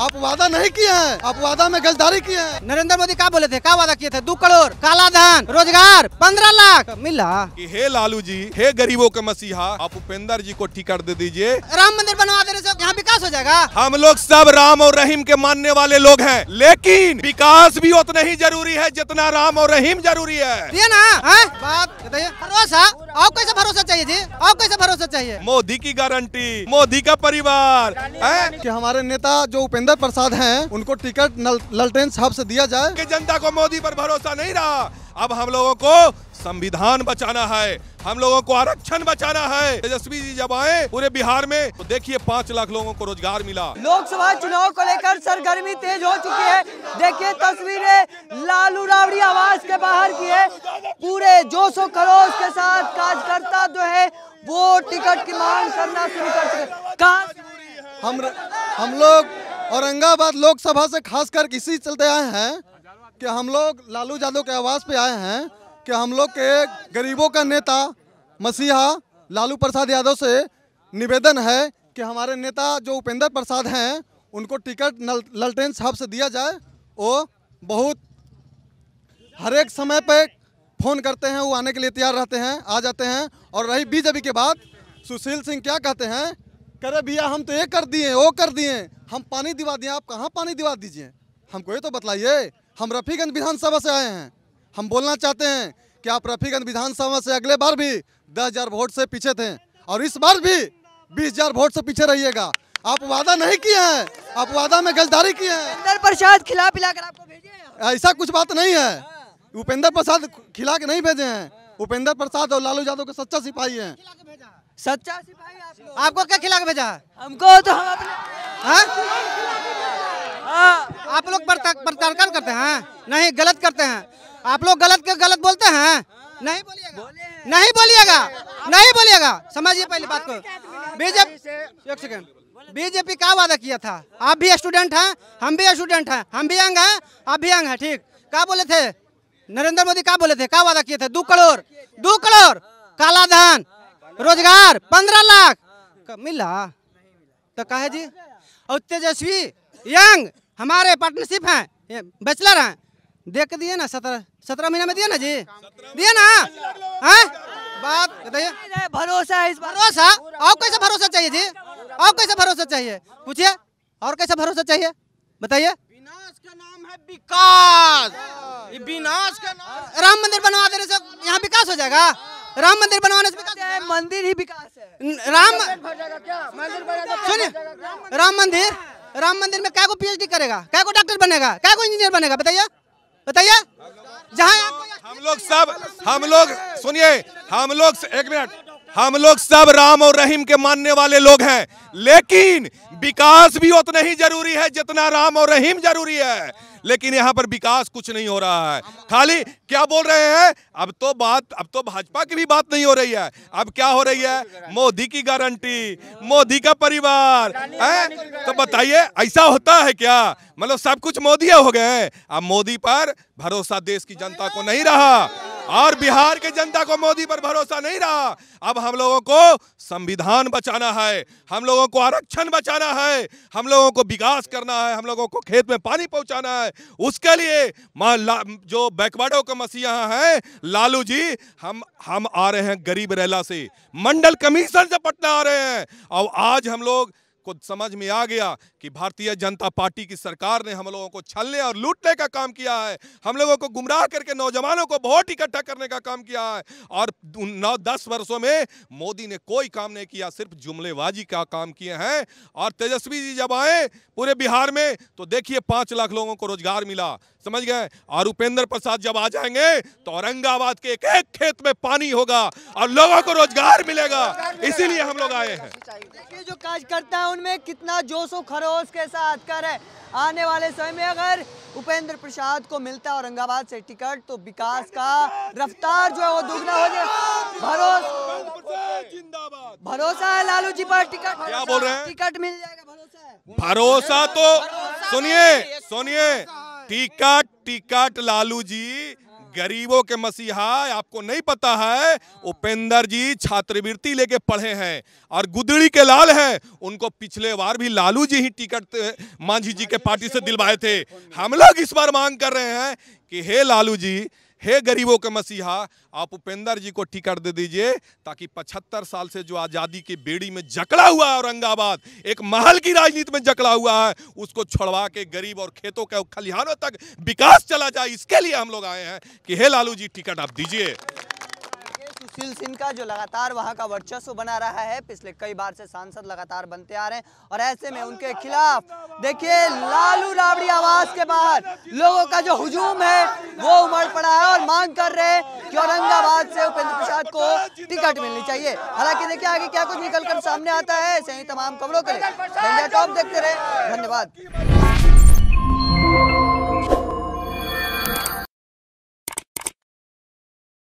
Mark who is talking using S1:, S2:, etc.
S1: आप वादा नहीं किए हैं आप वादा में गलदारी किए हैं नरेंद्र मोदी क्या बोले थे क्या वादा किए थे दो करोड़ काला धन
S2: रोजगार पंद्रह लाख मिला कि हे लालू जी हे गरीबों के मसीहा आप उपेंद्र जी को टिकट दे दीजिए
S1: राम मंदिर बनवा देने से यहाँ विकास हो जाएगा
S2: हम लोग सब राम और रहीम के मानने वाले लोग है लेकिन विकास भी उतना ही जरूरी है जितना राम और रहीम जरूरी है
S1: ये ना बात भरोसा और कैसे भरोसा चाहिए जी और कैसे से चाहिए
S2: मोदी की गारंटी मोदी का परिवार कि हमारे नेता जो उपेंद्र प्रसाद हैं उनको टिकट ललटेन साहब से दिया जाए कि जनता को मोदी पर भरोसा नहीं रहा अब हम लोगों को संविधान बचाना है हम लोगों को आरक्षण बचाना है तेजस्वी जी जब आए पूरे बिहार में तो देखिए पाँच लाख लोगों को रोजगार मिला
S3: लोकसभा चुनाव को लेकर सरगर्मी तेज हो चुकी है देखिए तस्वीरें लालू रावड़ी आवास के बाहर की है पूरे जोशो खरोश के साथ कार्यकर्ता जो है वो टिकट की मांग करना शुरू कर
S4: चुके हम हम लोग औरंगाबाद लोकसभा से खास कर इसी चलते आए हैं कि हम लोग लालू यादव के आवाज पे आए हैं कि हम लोग के गरीबों का नेता मसीहा लालू प्रसाद यादव से निवेदन है कि हमारे नेता जो उपेंद्र प्रसाद हैं उनको टिकट ललटेन साहब से दिया जाए वो बहुत हर एक समय पे फ़ोन करते हैं वो आने के लिए तैयार रहते हैं आ जाते हैं और रही बीजेपी के बाद सुशील सिंह क्या कहते हैं करे भैया हम तो ये कर दिए वो कर दिए हम पानी दिवा दिए आप कहाँ पानी दिवा दीजिए हमको ये तो बतलाइए हम रफीगंज विधानसभा से आए हैं हम बोलना चाहते हैं कि आप रफीगंज विधानसभा से अगले बार भी दस हजार वोट से पीछे थे और इस बार भी बीस हजार वोट से पीछे रहिएगा आप वादा नहीं किए हैं आप वादा में गलदारी किए हैं ऐसा कुछ बात नहीं है उपेंद्र प्रसाद खिला के नहीं भेजे हैं उपेंद्र प्रसाद और लालू यादव के सच्चा सिपाही है सच्चा सिपाही आप आपको क्या खिला के भेजा हमको तो हम अपने हाँ?
S1: हाँ। आप लोग प्रत्यार्पण करते हैं हाँ? नहीं गलत करते हैं आप लोग गलत के गलत बोलते हैं नहीं बोलिएगा नहीं बोलिएगा नहीं बोलिएगा समझिए पहले बात को बीजेपी एक सेकेंड बीजेपी का वादा किया था आप भी स्टूडेंट हैं हम भी स्टूडेंट हैं हम भी अंग हैं आप भी अंग हैं ठीक क्या बोले थे नरेंद्र मोदी क्या बोले थे क्या वादा किए थे दो करोड़ दो करोड़ काला धन रोजगार पंद्रह लाख मिला तो कहे जी और तेजस्वी यंग हमारे पार्टनरशिप हैं बैचलर हैं देख दिए ना सत्रह सत्रह महीने में दिए ना जी दिए ना हैं बात बताइए भरोसा है भरोसा और कैसे भरोसा चाहिए जी और कैसे भरोसा चाहिए पूछिए और कैसे भरोसा चाहिए बताइए विनाश का नाम है विकास विनाश का नाम राम मंदिर बनवा देने से यहाँ विकास हो जाएगा राम मंदिर बनवाने से मंदिर ही विकास है राम सुनिए राम मंदिर राम मंदिर में क्या को पीएचडी करेगा क्या को डॉक्टर बनेगा क्या को इंजीनियर बनेगा बताइए बताइए
S2: जहाँ हम लोग सब हम लोग सुनिए हम लोग एक मिनट हम लोग सब राम और रहीम के मानने वाले लोग हैं लेकिन विकास भी उतना ही जरूरी है जितना राम और रहीम जरूरी है लेकिन यहाँ पर विकास कुछ नहीं हो रहा है खाली क्या बोल रहे हैं अब तो बात अब तो भाजपा की भी बात नहीं हो रही है अब क्या हो रही है मोदी की गारंटी मोदी का परिवार है तो बताइए ऐसा होता है क्या मतलब सब कुछ मोदी हो गए अब मोदी पर भरोसा देश की जनता को नहीं रहा और बिहार के जनता को मोदी पर भरोसा नहीं रहा अब हम लोगों को संविधान बचाना है हम लोगों को आरक्षण बचाना है हम लोगों को विकास करना है हम लोगों को खेत में पानी पहुंचाना है उसके लिए जो बैकवर्डों का मसीहा है लालू जी हम हम आ रहे हैं गरीब रैला से मंडल कमीशन से पटना आ रहे हैं और आज हम लोग को समझ में आ गया कि भारतीय जनता पार्टी की सरकार ने हम लोगों को छलने और लूटने का काम किया है हम लोगों को गुमराह करके नौजवानों को वोट इकट्ठा करने का काम किया है और नौ दस वर्षों में मोदी ने कोई काम नहीं किया सिर्फ जुमलेबाजी का काम किए हैं और तेजस्वी जी जब आए पूरे बिहार में तो देखिए पाँच लाख लोगों को रोजगार मिला समझ गए और उपेंद्र प्रसाद जब आ जाएंगे तो औरंगाबाद के एक एक खेत में पानी होगा और लोगों को रोजगार मिलेगा इसीलिए हम लोग आए हैं
S3: देखिए जो कार्यकर्ता है उनमें कितना जोश और खरोश के साथ कर है आने वाले समय में अगर उपेंद्र प्रसाद को मिलता औरंगाबाद से टिकट तो विकास का रफ्तार जो है वो दुगना हो जाए भरोसा भरोसा है लालू जी पर टिकट क्या बोल रहे हैं टिकट मिल जाएगा
S2: भरोसा है भरोसा तो सुनिए सुनिए टीका टिकट लालू जी गरीबों के मसीहा आपको नहीं पता है उपेंद्र जी छात्रवृत्ति लेके पढ़े हैं और गुदड़ी के लाल हैं उनको पिछले बार भी लालू जी ही टिकट मांझी जी के पार्टी से दिलवाए थे हम लोग इस बार मांग कर रहे हैं कि हे लालू जी हे गरीबों के मसीहा आप उपेंद्र जी को टिकट दे दीजिए ताकि 75 साल से जो आज़ादी की बेड़ी में जकड़ा हुआ है औरंगाबाद एक महल की राजनीति में जकड़ा हुआ है उसको छोड़वा के गरीब और खेतों के खलिहानों तक विकास चला जाए इसके लिए हम लोग आए हैं कि हे लालू जी टिकट आप दीजिए
S3: सुशील सिंह का जो लगातार वहाँ का वर्चस्व बना रहा है पिछले कई बार से सांसद लगातार बनते आ रहे हैं और ऐसे में उनके खिलाफ देखिए लालू राबड़ी आवास के बाहर लोगों का जो हुजूम है वो उमड़ पड़ा है और मांग कर रहे हैं कि औरंगाबाद से उपेंद्र प्रसाद को टिकट मिलनी चाहिए हालांकि देखिए आगे क्या कुछ निकल कर सामने आता है ऐसे ही तमाम खबरों के लिए देखते रहे धन्यवाद